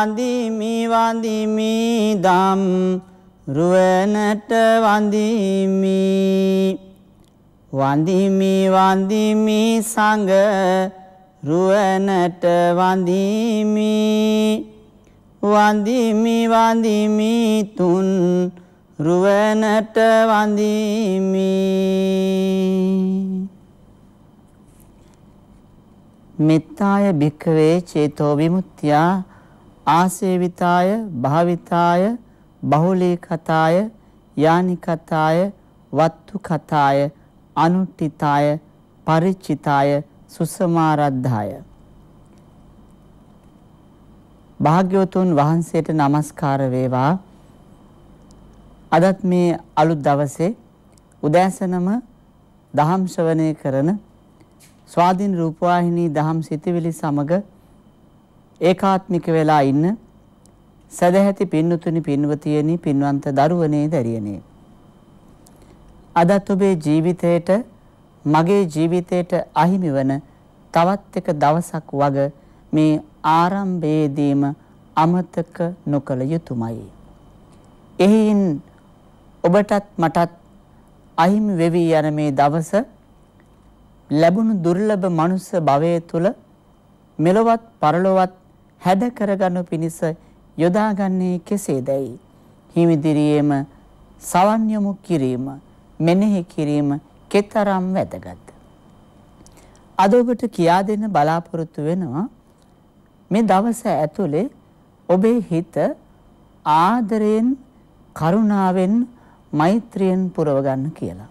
වඳිමි වඳිමි දම් රුවනට වඳිමි වඳිමි වඳිමි සංඝ රුවනට වඳිමි වඳිමි වඳිමි තුන් රුවනට වඳිමි මෙත්තාය භික්ඛවේ චේතෝ විමුක්තියා ආසේවිතාය භාවිතාය බහුලී කතාය යානි කතාය වත්තු කතාය අනුට්ඨිතාය ಪರಿචිතාය සුසමාරද්ධාය භාග්‍යවතුන් වහන්සේට নমස්කාර වේවා අදත් මේ අලුත් දවසේ උදෑසනම දහම් ශ්‍රවණය කරන ස්වාධින් රූපවාහිනී දහම් සිතවිලි සමග ඒකාත්මික වෙලා ඉන්න සදැහැති පින්නුතුනි පින්වතියනි පින්වන්ත දරුවනේ දැරියනේ. අදත් ඔබේ ජීවිතයට මගේ ජීවිතයට අහිමි වන තවත් එක දවසක් වග මේ ආරම්භයේදීම අමතක නොකළ යුතුමයි. එහින් ඔබටත් මටත් අහිමි වෙවි යන මේ දවස ලැබුණු දුර්ලභ මනුස්ස භවය තුල මෙලොවත් පරලොවත් හැඩ කරගනු පිණිස යොදාගන්නේ කෙසේදයි හිමිදිරියේම සවන් යොමු කිරීම මෙනෙහි කිරීම කෙතරම් වැදගත් අද ඔබට කියා දෙන්න බලාපොරොත්තු වෙනවා මේ දවස ඇතුලේ ඔබේ හිත ආදරයෙන් කරුණාවෙන් මෛත්‍රියෙන් පුරව ගන්න කියලා.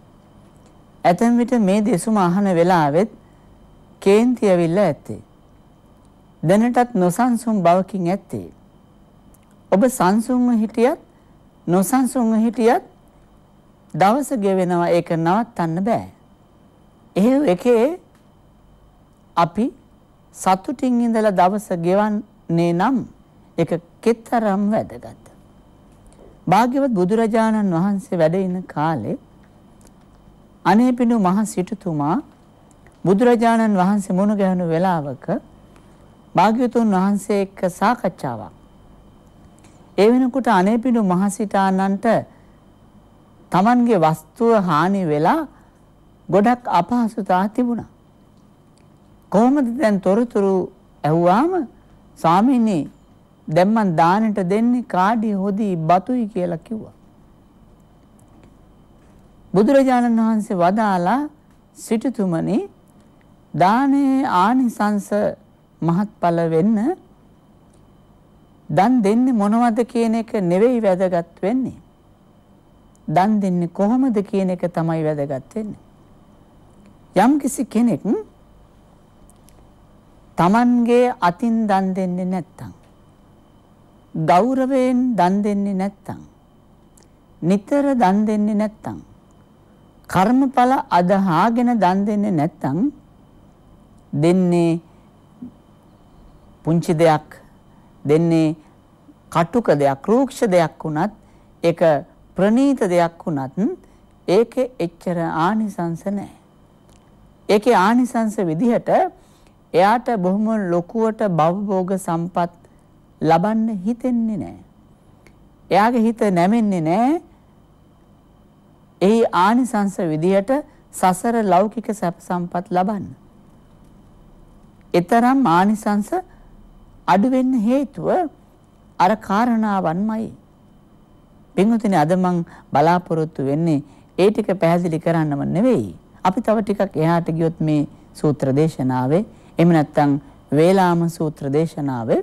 ඇතැම් විට මේ දෙසුම අහන වෙලාවෙත් කේන්ති ඇවිල්ලා ඇත්තේ. දැනටත් නොසන්සුන් බවකින් ඇත්තේ. ඔබ සංසුන්ව හිටියත් නොසන්සුන්ව හිටියත් දවස ගෙවෙනවා ඒක නවත්තන්න බෑ. එහෙව් එකේ අපි සතුටින් ඉඳලා දවස ගෙවන්නේ නම් ඒක කෙතරම් වැදගත්. භාග්‍යවත් බුදුරජාණන් වහන්සේ වැඩ ඉන කාලේ අනේපිඬු මහ සිටුතුමා බුදුරජාණන් වහන්සේ මුණ ගැහුණු වෙලාවක භාග්‍යවතුන් වහන්සේ එක්ක සාකච්ඡාවක්. ඒ වෙනකොට අනේපිඬු මහසිතානන්ට Tamanගේ වස්තුව හානි වෙලා ගොඩක් අපහසුතා තිබුණා. කොහොමද දැන් තොරතුරු ඇහුවාම ස්වාමීනි දැන් මං දානෙට දෙන්නේ කාඩි හොදි බතුයි කියලා කිව්වා. බුදුරජාණන් වහන්සේ වදාලා සිටුතුමනි දානේ ආනිසංස මහත්ඵල වෙන්න දන් දෙන්නේ මොනවද කියන එක නෙවෙයි වැදගත් වෙන්නේ. දන් දෙන්නේ කොහොමද කියන එක තමයි වැදගත් වෙන්නේ. යම් කිසි කෙනෙක් Tamanගේ අතින් දන් දෙන්නේ නැත්තම් ගෞරවයෙන් දන් දෙන්නේ නැත්තම් නිතර දන් දෙන්නේ නැත්තම් කර්මඵල අදහාගෙන දන් දෙන්නේ නැත්තම් දෙන්නේ පුංචි දෙයක් දෙන්නේ කටුක දෙයක් රූක්ෂ දෙයක් වුණත් ඒක ප්‍රනීත දෙයක් වුණත් ඒකේ එච්චර ආනිසංස නැහැ. ඒකේ ආනිසංස විදිහට එයාට බොහොම ලොකුවට භවභෝග සම්පත් ලබන්න හිතෙන්නේ නැහැ. එයාගේ හිත නැමෙන්නේ නැහැ. ඒ ආනිසංස විදිහට සසර ලෞකික සැප සම්පත් ලබන්න. ඊතරම් ආනිසංස අඩු වෙන්න හේතුව අර කාරණාවන්මයි. පින්වතුනි අද මං බලාපොරොත්තු වෙන්නේ ඒ ටික පැහැදිලි කරන්නම නෙවෙයි. අපි තව ටිකක් එහාට ගියොත් මේ සූත්‍ර දේශනාවේ එහෙම නැත්නම් වේලාම සූත්‍ර දේශනාවේ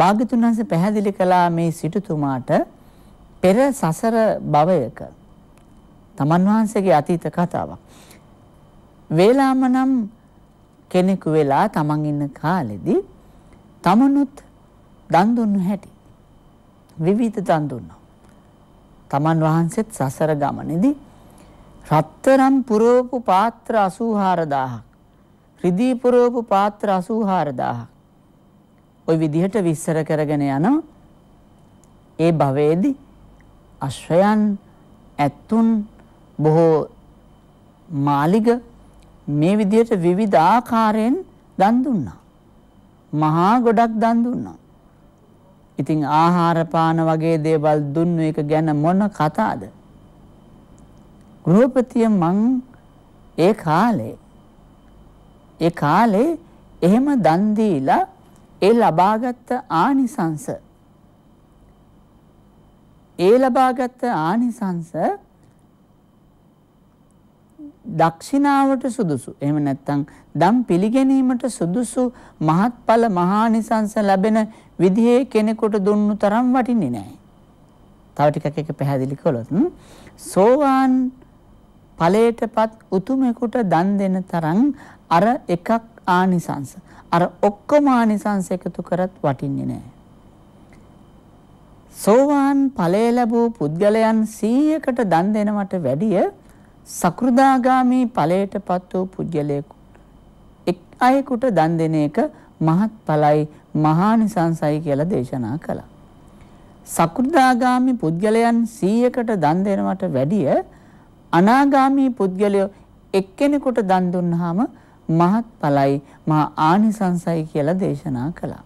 භාග්‍යතුන් වහන්සේ පැහැදිලි කළා මේ සිටුතුමාට පෙර සසර භවයක තමන් වහන්සේගේ අතීත කතාවක්. වේලාම නම් කෙනෙකු වෙලා තමන් ඉන්න කාලෙදී තමනුත් දන් දුන්නු හැටි විවිධ දන් දුන්නා. තමන් වහන්සේත් සසර ගමනේදී රත්තරන් පුරවපු පාත්‍ර 84000ක් රිදී පුරවපු පාත්‍ර 84000ක් ওই විදිහට විස්තර කරගෙන යන ඒ භවයේදී අශ්වයන් ඇතුන් බොහෝ මාලිග මේ විදිහට විවිධ ආකාරයෙන් දන් දුන්නා. මහා ගොඩක් දන් දුන්නා. ඉතින් ආහාර පාන වගේ දේවල් දුන්න එක ගැන මොන කතාද? ගෘහපතිය මං ඒ කාලේ ඒ කාලේ එහෙම දන් දීලා ඒ ලබාගත් ආනිසංස ඒ ලබාගත් ආනිසංස දක්ෂිනාවට සුදුසු. එහෙම නැත්නම් දම් පිළිගැනීමට සුදුසු මහත්ඵල මහානිසංස ලැබෙන විදිහේ කෙනෙකුට දුන්නු තරම් වටින්නේ නැහැ. තව ටිකක් එක පැහැදිලි කළොත් සෝවාන් ඵලයටපත් උතුමෙකුට දන් දෙන තරම් අර එකක් ආනිසංස අර ඔක්කොම ආනිසංස එකතු කරත් වටින්නේ නැහැ. සෝවාන් ඵලය ලැබූ පුද්ගලයන් 100කට දන් දෙනවට වැඩිය සකෘදාගාමී ඵලයටපත් වූ පුජ්‍යලයකු එක් අයෙකුට දන් දෙන එක මහත් ඵලයි මහානිසංසයි කියලා දේශනා කළා. සකෘදාගාමි පුද්ගලයන් 100කට දන් දෙනවට වැඩිය අනාගාමී පුද්ගලයෝ එක්කෙනෙකුට දන් දුන්නාම මහත් ඵලයි මහා ආනිසංසයි කියලා දේශනා කළා.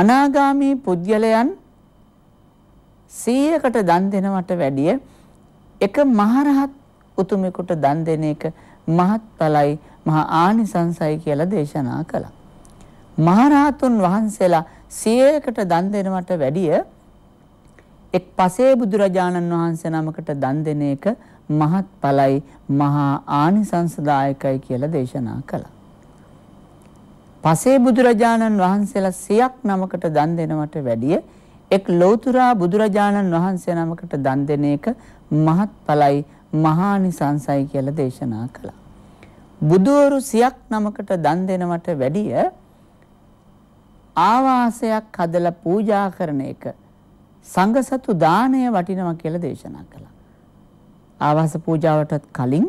අනාගාමී පුද්ගලයන් 100කට දන් දෙනවට වැඩිය එක මහරහත් උතුමෙකුට දන් දෙන එක මහත්ඵලයි මහා ආනිසංසයි කියලා දේශනා කළා. මහරහතුන් වහන්සේලා 100කට දන් දෙනවට වැඩිය එක් පසේ බුදුරජාණන් වහන්සේ නමකට දන් දෙන එක මහත්ඵලයි මහා ආනිසංසදායකයි කියලා දේශනා කළා. පසේ බුදුරජාණන් වහන්සේලා 100ක් නමකට දන් දෙනවට වැඩිය එක් ලෞතුරා බුදුරජාණන් වහන්සේ නමකට දන් දෙන එක මහත්ඵලයි මහානිසංසයි කියලා දේශනා කළා. බුදවරු සියක් නමකට දන් දෙනවට වැඩිය ආවාසයක් හදලා පූජා කරන එක සංඝසතු දාණය වටිනවා කියලා දේශනා කළා. ආවාස පූජාවටත් කලින්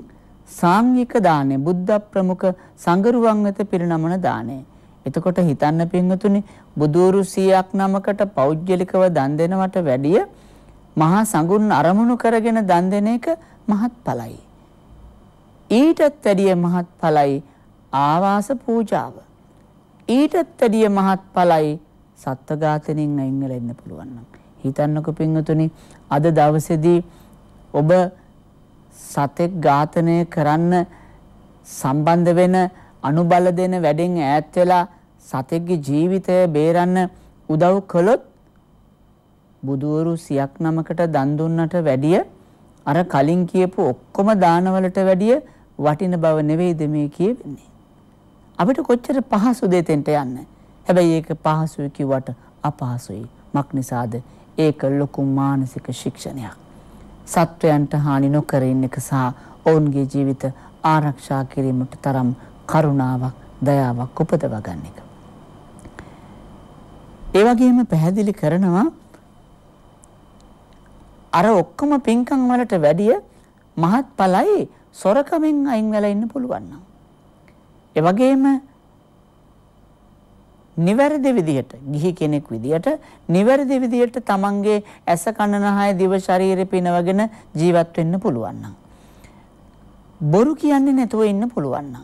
සාංගික දාණය බුද්ධ ප්‍රමුඛ සංගරුවන් වෙත පිරිනමන දාණය. එතකොට හිතන්න පින්වතුනි බුදూరు 100ක් නමකට පෞද්ගලිකව දන් දෙනවට වැඩිය මහා සංගුණ අරමුණු කරගෙන දන් දෙන එක මහත්ඵලයි. ඊටත් වැඩිය මහත්ඵලයි ආවාස පූජාව. ඊටත් වැඩිය මහත්ඵලයි සත්ත්වඝාතනෙන් අයින් වෙලා ඉන්න පුළුවන් නම්. හිතන්නකෝ පින්වතුනි අද දවසේදී ඔබ සතෙක් ඝාතනය කරන්න සම්බන්ධ වෙන අනුබල දෙන වැඩෙන් ඈත් වෙලා සතෙක්ගේ ජීවිතය බේරන්න උදව් කළොත් බුදුවරු සියක් නමකට දන් දුන්නට වැඩිය අර කලින් කියපු ඔක්කොම දානවලට වැඩිය වටින බව නෙවෙයිද මේ කියවෙන්නේ. අපිට කොච්චර පහසු දෙතෙන්ට යන්න. හැබැයි ඒක පහසුයි කිව්වට අපහසුයි. මක් නිසාද? ඒක ලොකු මානසික ශික්ෂණයක්. සත්වයන්ට හානි නොකර ඉන්න එක සහ ඔවුන්ගේ ජීවිත ආරක්ෂා කිරීමට තරම් කරුණාවක්, දයාවක් උපදවා ගන්න එක. ඒ වගේම පැහැදිලි කරනවා අර ඔක්කොම පින්කම් වලට වැඩිය මහත්ඵලයි සොරකමෙන් අයින් වෙලා ඉන්න පුළුවන් නම්. ඒ වගේම නිවැරදි විදියට ගිහි කෙනෙක් විදියට නිවැරදි විදියට තමන්ගේ ඇස කන නහය දිව ශරීරය පිනවගෙන ජීවත් වෙන්න පුළුවන් නම් බොරු කියන්නේ නැතුව ඉන්න පුළුවන් නම්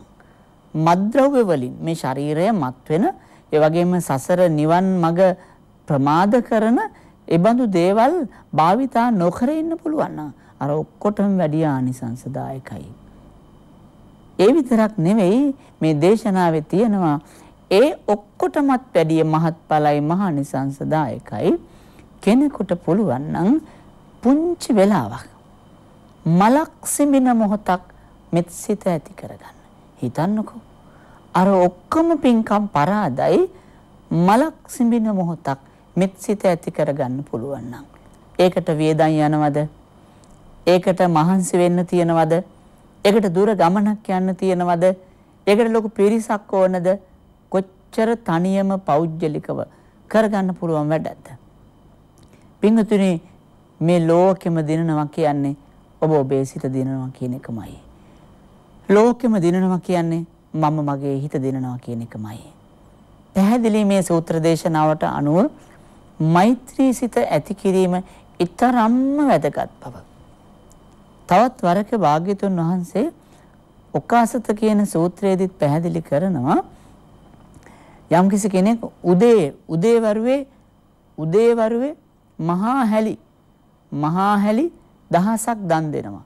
මද්ද්‍රව්‍ය වලින් මේ ශරීරය මත් වෙන ඒ වගේම සසර නිවන් මඟ ප්‍රමාද කරන ඒබඳු දේවල් භාවිතා නොකර ඉන්න පුළුවන් අර ඔක්කොටම වැඩි ආනිසංසදායකයි. ඒ විතරක් නෙවෙයි මේ දේශනාවේ තියෙනවා ඒ ඔක්කොටමත් වැඩිය මහත්ඵලයි මහානිසංසදායකයි කෙනෙකුට පුළුවන් නම් පුංචි වෙලාවක් මලක් සිඹින මොහොතක් මෙත් සිත ඇති කරගන්න. හිතන්නකෝ අර ඔක්කොම පින්කම් පරාදයි මලක් සිඹින මොහොතක් මෙත්සිත ඇති කරගන්න පුළුවන් නම් ඒකට වේදන් යනවද ඒකට මහන්සි වෙන්න තියනවද ඒකට දුර ගමනක් යන්න තියනවද ඒකට ලොකු පිරිසක් ඕනද කොච්චර තනියම පෞද්ගලිකව කරගන්න පුළුවන් වැඩක්ද පින්තුනි මේ ලෝකෙම දිනනවා කියන්නේ ඔබ ඔබේ සිත දිනනවා කියන එකමයි ලෝකෙම දිනනවා කියන්නේ මම මගේ හිත දෙනවා කියන එකමයි. පැහැදිලි මේ සූත්‍ර දේශනාවට අනුව මෛත්‍රී සිත ඇති කිරීම ඊතරම්ම වැදගත් බව. තවත් වරක භාග්‍යතුන් වහන්සේ ඔකාසත කියන සූත්‍රයේදීත් පැහැදිලි කරනවා යම්කිසි කෙනෙක් උදේ උදේවරුවේ උදේවරුවේ මහා හැලි මහා හැලි දහසක් දන් දෙනවා.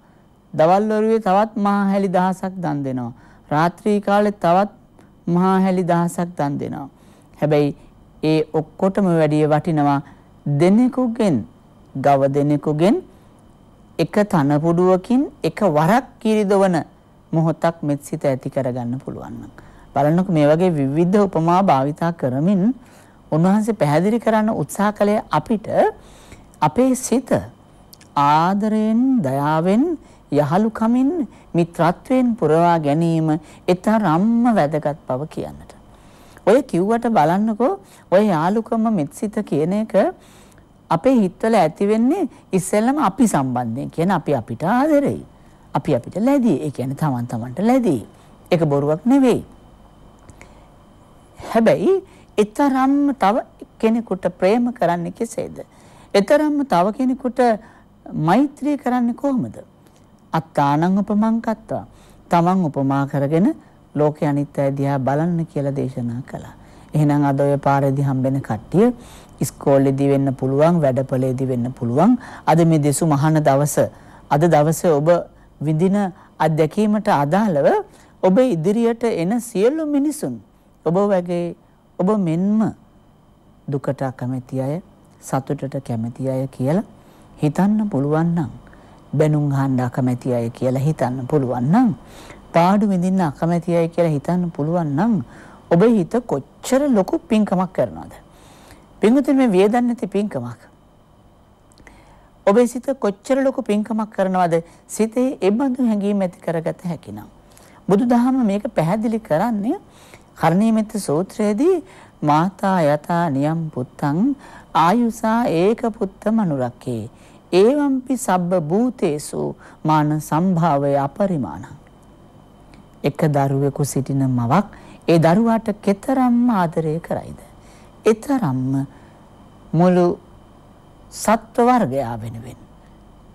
දවල් වරුවේ තවත් මහා හැලි දහසක් දන් දෙනවා. රාත්‍රී කාලේ තවත් මහා හැලි දහසක් දන් දෙනවා. හැබැයි ඒ ඔක්කොටම වැඩිය වටිනවා දෙනෙකුගෙන් ගව දෙනෙකුගෙන් එක තනපුඩුවකින් එක වරක් කිරිදවන මොහොතක් මෙත් සිත ඇති කරගන්න පුළුවන් නම් බලන්නකො මේ වගේ විවිධ උපමා භාවිතා කරමින් උන්වහන්සේ පැහැදිලි කරන්න උත්සාහ කළේ අපිට අපේ සිත ආදරයෙන් දයාවෙන් යහලුකමින් මිත්‍රත්වයෙන් පුරවා ගැනීම ඊතරම්ම වැදගත් බව කියන්නට. ඔය කිව්වට බලන්නකෝ ඔය යාලුකම මිත්සිත කියන එක අපේ හිතවල ඇති වෙන්නේ ඉස්සෙල්ලම අපි සම්බන්ධයෙන් කියන අපි අපිට ආදරෙයි. අපි අපිට ලැබී. ඒ කියන්නේ තමන් තමන්ට ලැබී. ඒක බොරුවක් නෙවෙයි. හැබැයි ඊතරම් තව කෙනෙකුට ප්‍රේම කරන්නේ කෙසේද? ඊතරම්ම තව කෙනෙකුට මෛත්‍රී කරන්නේ කොහොමද? අත්තානං උපමං කත්වා. තමන් උපමා කරගෙන ලෝකේ අනිත් අය දිහා බලන්න කියලා දේශනා කළා. එහෙනම් අද ඔය පාරේදී හම්බෙන කට්ටිය ඉස්කෝලේදී වෙන්න පුළුවන්, වැඩපළේදී වෙන්න පුළුවන්. අද මේ දෙසු මහාන දවස අද දවසේ ඔබ විඳින අත්දැකීමට අදාළව ඔබ ඉදිරියට එන සියලු මිනිසුන් ඔබ වගේ ඔබ මෙන්ම දුකට කැමති අය සතුටට කැමති අය කියලා හිතන්න පුළුවන් නම් බැනුම් අහන්න අකමැති අය කියලා හිතන්න පුළුවන් නම් පාඩු විඳින්න අකමැති අය කියලා හිතන්න පුළුවන් නම් ඔබේ හිත කොච්චර ලොකු පින්කමක් කරනවද? පින්විතින් මේ වේදන් නැති පින්කමක්. ඔබේ සිත කොච්චර ලොකු පින්කමක් කරනවද? සිතේ ඒබඳු හැඟීම් ඇති කරගත හැකිනම්. බුදුදහම මේක පැහැදිලි කරන්නේ කර්ණීයමෙත් සූත්‍රයේදී මාතා යතා නියම් පුත්තං ආයුසා ඒක පුත්ත මනුරක්කේ ඒවම්පි සබ්බ භූතේසු මාන සම්භාවය අපරිමාණ. එක දරුවෙකු සිටින මවක් ඒ දරුවාට කෙතරම්ම ආදරය කරයිද. එතරම්ම මුළු සත්ව වර්ගයා වෙනුවෙන්.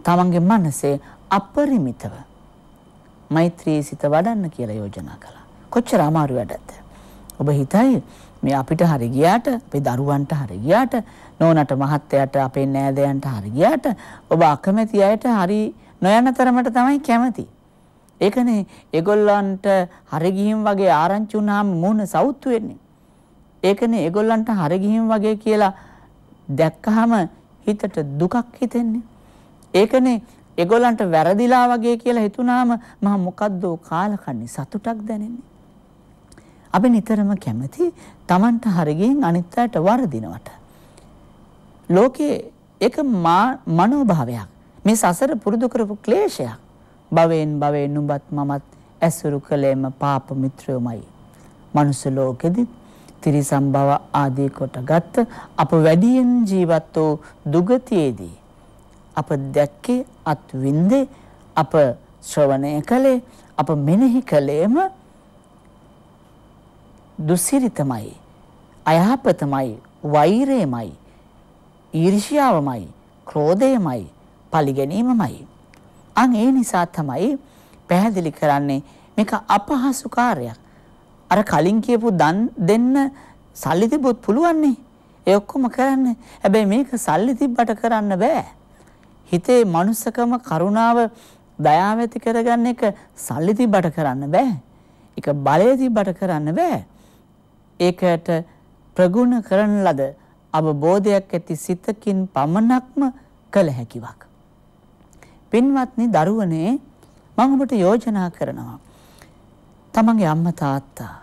තමන්ගේ මනසේ අපරිමිතව මෛත්‍රී සිත වඩන්න කියලා යෝජනා කළා. කොච්චර අමාරු වැඩද. ඔබ හිතයි මේ අපිට හරි ගියාට අපේ දරුවන්ට හරි ගියාට නෝනට මහත්තයාට අපේ නෑදෑයන්ට හරි ගියාට ඔබ අකමැති අයට හරි නොයන තරමට තමයි කැමති. ඒකනේ ඒගොල්ලන්ට හරි ගිහින් වගේ ආරංචි වුණාම මොන සෞතු වෙන්නේ. ඒකනේ ඒගොල්ලන්ට හරි ගිහින් වගේ කියලා දැක්කහම හිතට දුකක් හිතෙන්නේ. ඒකනේ ඒගොල්ලන්ට වැරදිලා වගේ කියලා හිතුණාම මම මොකද්දෝ කාලකන්ණි සතුටක් දැනෙන්නේ. අපි නිතරම කැමති Tamanට හරියෙන් අනිත් අයට වරදිනවට. ලෝකයේ ඒක මනෝභාවයක්. මේ සසර පුරුදු කරපු ක්ලේශයක්. භවෙන් භවෙන් නුඹත් මමත් ඇසුරු කළේම පාප මිත්‍රයෝමයි. මනුස්ස ලෝකෙදිත් තිරිසම් භව ආදී කොටගත් අප වැඩියෙන් ජීවත් වූ දුගතියේදී අප දැක්කේ අත් විඳේ අප ශ්‍රවණය කළේ අප මෙනෙහි කළේම දුසිරිතමයි අයහපතමයි වෛරයමයි ඊර්ෂ්‍යාවමයි ක්‍රෝධයමයි පලිගැනීමමයි අන් ඒ නිසා තමයි පැහැදිලි කරන්නේ මේක අපහසු කාර්යයක් අර කලින් කියපු දන් දෙන්න සල්ලි තිබ්බොත් පුළුවන්නේ ඒ ඔක්කොම කරන්න හැබැයි මේක සල්ලි තිබ්බට කරන්න බෑ හිතේ මනුස්සකම කරුණාව දයාව ඇති කරගන්න එක සල්ලි තිබ්බට කරන්න බෑ ඒක බලය තිබ්බට කරන්න බෑ ඒකට ප්‍රගුණ කරන ලද අවබෝධයක් ඇති සිතකින් පමණක්ම කළ හැකිවක්. පින්වත්නි දරුවනේ මම ඔබට යෝජනා කරනවා. තමන්ගේ අම්මා තාත්තා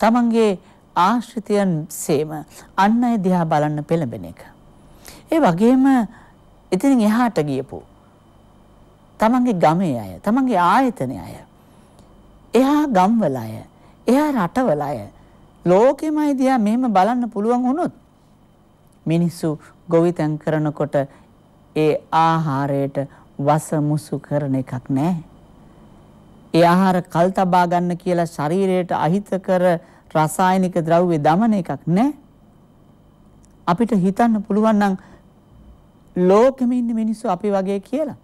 තමන්ගේ ආශ්‍රිතයන් සේම අන් අය දිහා බලන්න පෙළඹෙන එක. ඒ වගේම එතනින් එහාට ගියපු තමන්ගේ ගමේ අය, තමන්ගේ ආයතන අය, එහා ගම්වල අය, එහා රටවල අය ලෝකෙමයි දිහා මෙහෙම බලන්න පුළුවන් වුණොත් මිනිස්සු ගොවිතැන් කරනකොට ඒ ආහාරයට වස මුසු කරන එකක් නෑ. ඒ ආහාර කල් තබා ගන්න කියලා ශරීරයට අහිතකර රසායනික ද්‍රව්‍ය දමන එකක් නෑ. අපිට හිතන්න පුළුවන් නම් ලෝකෙම ඉන්න මිනිස්සු අපි වගේ කියලා.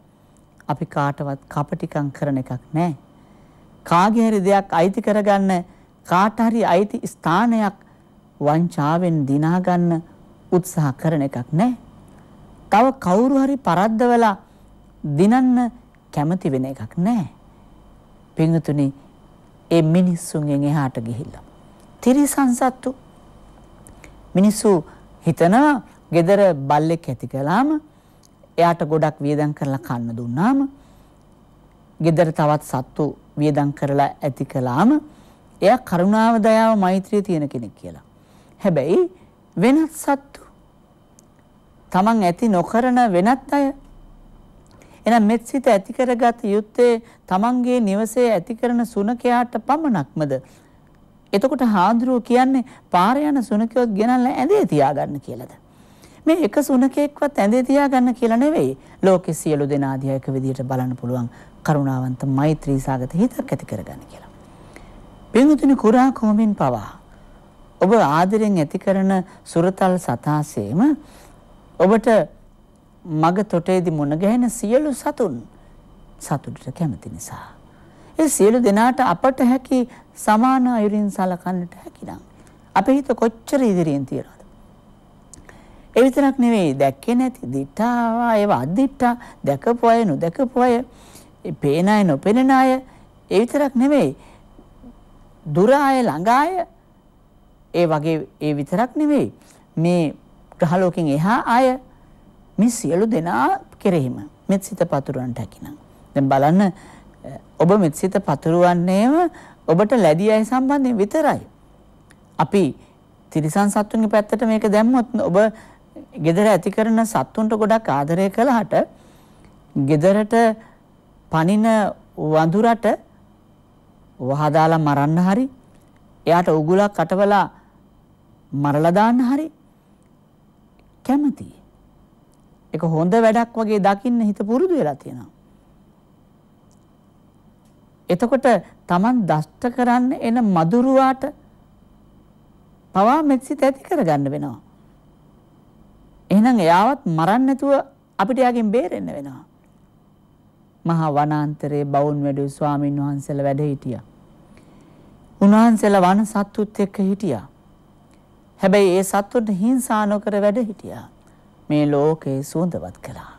අපි කාටවත් කපටිකම් කරන එකක් නෑ. කාගේ හරි දෙයක් අයිති කරගන්න කාට හරි අයිති ස්ථානයක් වංචාවෙන් දිනා ගන්න උත්සාහ කරන එකක් නෑ. තව කවුරු හරි පරද්දවලා දිනන්න කැමති වෙන එකක් නෑ. පින්තුනි ඒ මිනිස්සුන්ගෙන් එහාට ගිහිල්ලා. තිරිසන් සත්තු මිනිස්සු හිතනවා gedara බල්ලෙක් ඇති කළාම එයාට ගොඩක් වියදම් කරලා කන්න දුන්නාම gedara තවත් සත්තු වියදම් කරලා ඇති කළාම එයා කරුණාව දයාව මෛත්‍රිය තියෙන කෙනෙක් කියලා. හැබැයි වෙනත් සත්තු තමන් ඇති නොකරන වෙනත් අය එහෙනම් මෙත් සිත ඇති කරගත් යුත්තේ තමන්ගේ නිවසේ ඇති කරන සුනකයාට පමණක්මද? එතකොට හාඳුරුව කියන්නේ පාර යන සුනකයොත් ගෙනල්ලා ඇඳේ තියාගන්න කියලාද? මේ එක සුනකෙක්වත් ඇඳේ තියාගන්න කියලා නෙවෙයි. ලෝකේ සියලු දෙනා දිහා එක විදිහට බලන්න පුළුවන් කරුණාවන්ත මෛත්‍රී සාගත හිතක් ඇති කරගන්න කියලා. පින්තුනි කුරා කෝමින් පවා ඔබ ආදරෙන් ඇති කරන සුරතල් සතාසේම ඔබට මග තොටේදි මුණ ගැහෙන සියලු සතුන් සතුටට කැමති නිසා ඒ සියලු දෙනාට අපට හැකි සමාන අයුරින් සලකන්නට හැකිනම් අපේ හිත කොච්චර ඉදිරියෙන් තියනවද ඒ විතරක් නෙවෙයි දැක්කේ නැති දිඨාවා ඒව අදිඨා දැකපු අය නොදැකපු අය පේන අය නොපෙනෙන අය ඒ විතරක් නෙවෙයි දුර ආය ළඟ ආය ඒ වගේ ඒ විතරක් නෙවෙයි මේ ග්‍රහලෝකෙන් එහා ආය මේ සියලු දෙනා කෙරෙහිම මෙත් සිත පතුරවන්නට හැකිනම් දැන් බලන්න ඔබ මෙත් සිත පතුරවන්නේම ඔබට ලැබිය අය සම්බන්ධයෙන් විතරයි අපි තිරිසන් සත්තුන්ගේ පැත්තට මේක දැම්මොත් ඔබ gedara ඇති කරන සත්තුන්ට ගොඩක් ආදරය කළාට gedarට පනින වඳුරට වහදාලා මරන්න හරි එයාට උගුලක් අටවලා මරලා දාන්න හරි කැමති. ඒක හොඳ වැඩක් වගේ දකින්න හිත පුරුදු වෙලා තියෙනවා. එතකොට Taman දෂ්ට කරන්න එන මදුරුවාට පවා මෙත්සිත ඇති කරගන්න වෙනවා. එහෙනම් එයාවත් මරන්න නැතුව අපිට යාගෙන් බේරෙන්න වෙනවා. මහා වනාන්තරයේ බවුන් වැඩූ ස්වාමින් වහන්සේලා වැඩ හිටියා. උන්වහන්සේලා වන සත්තුත් එක්ක හිටියා. හැබැයි ඒ සත්තුන්ට හිංසා නොකර වැඩ හිටියා. මේ ලෝකේ සුවඳවත් කළා.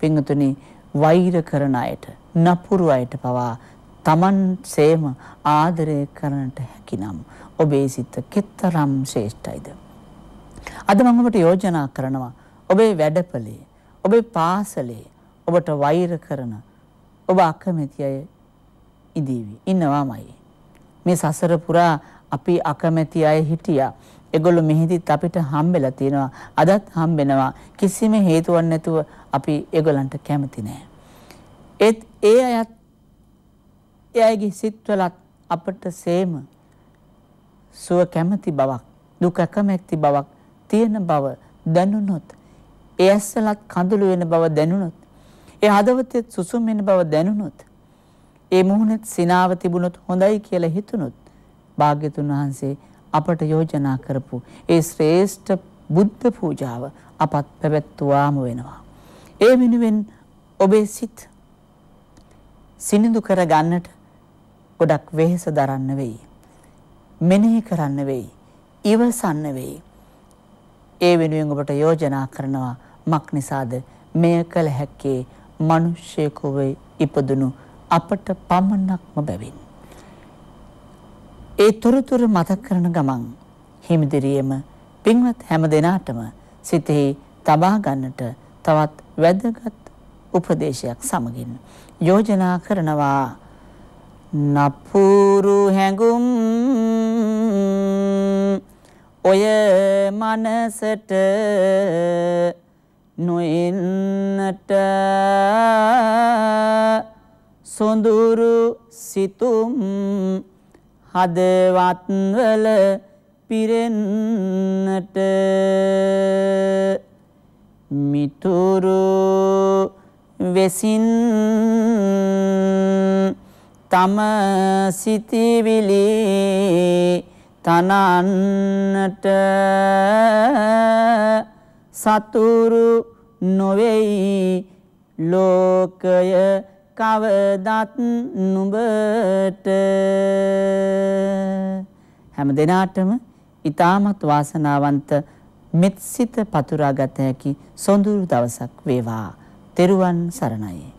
පින්තුනි වෛර කරන අයට, නපුරු අයට පවා Taman සේම ආදරය කරන්නට හැකිනම් ඔබේ සිත කෙතරම් ශ්‍රේෂ්ඨයිද? අද මම ඔබට යෝජනා කරනවා ඔබේ වැඩපලේ ඔබේ පාසලේ ඔබට වෛර කරන ඔබ අකමැති අය ඉදීවි. ඉන්නවාමයි. මේ සසර පුරා අපි අකමැති අය හිටියා. ඒගොල්ලෝ මෙහිදීත් අපිට හම්බෙලා තියෙනවා. අදත් හම්බෙනවා. කිසිම හේතුවක් නැතුව අපි ඒගොල්ලන්ට කැමති නෑ. ඒත් ඒ අයත් ඒ අයගේ සිත්වලත් අපට සේම සුව කැමති බවක්, දුක කැමැති බවක් තියෙන බව දැනුනොත්, ඒ ඇස්සලත් කඳුළු වෙන බව දැනුනොත් ඒ හදවතේ සුසුම් වෙන බව දැනුනොත් ඒ මුහුණෙත් සිනාව තිබුණොත් හොඳයි කියලා හිතුනොත් භාග්‍යතුන් වහන්සේ අපට යෝජනා කරපු ඒ ශ්‍රේෂ්ඨ බුද්ධ පූජාව අපත් පැවැත්වුවාම වෙනවා. ඒ වෙනුවෙන් ඔබේ සිත් සිනිඳු කර ගන්නට ගොඩක් වෙහෙස දරන්න වෙයි. මෙනෙහි කරන්න වෙයි. ඉවසන්න වෙයි. ඒ වෙනුවෙන් ඔබට යෝජනා කරනවා මක් නිසාද මෙය කළ හැක්කේ මිනිස්සෙකු වෙයි ඉපදුණු අපට පමණක්ම බැවින්. ඒ තොරතුරු මතක් කරන ගමන් හිමිදිරියේම පින්වත් හැම දිනාටම සිතෙහි තබා ගන්නට තවත් වැදගත් උපදේශයක් සමගින් යෝජනා කරනවා නපුරු හැඟුම් ඔය මනසට නොෙන්නට සොඳුරු සිතුම් හදවත්වල පිරෙන්නට මිතුරු වෙසින් තම සිතිවිලි තනන්නට සතුරු නොවේයි ලෝකය කවදත් නුඹට හැම දිනාටම ඊ타මත් වාසනාවන්ත මෙත්සිත පතුරා ගත හැකි සොඳුරු දවසක් වේවා. තෙරුවන් සරණයි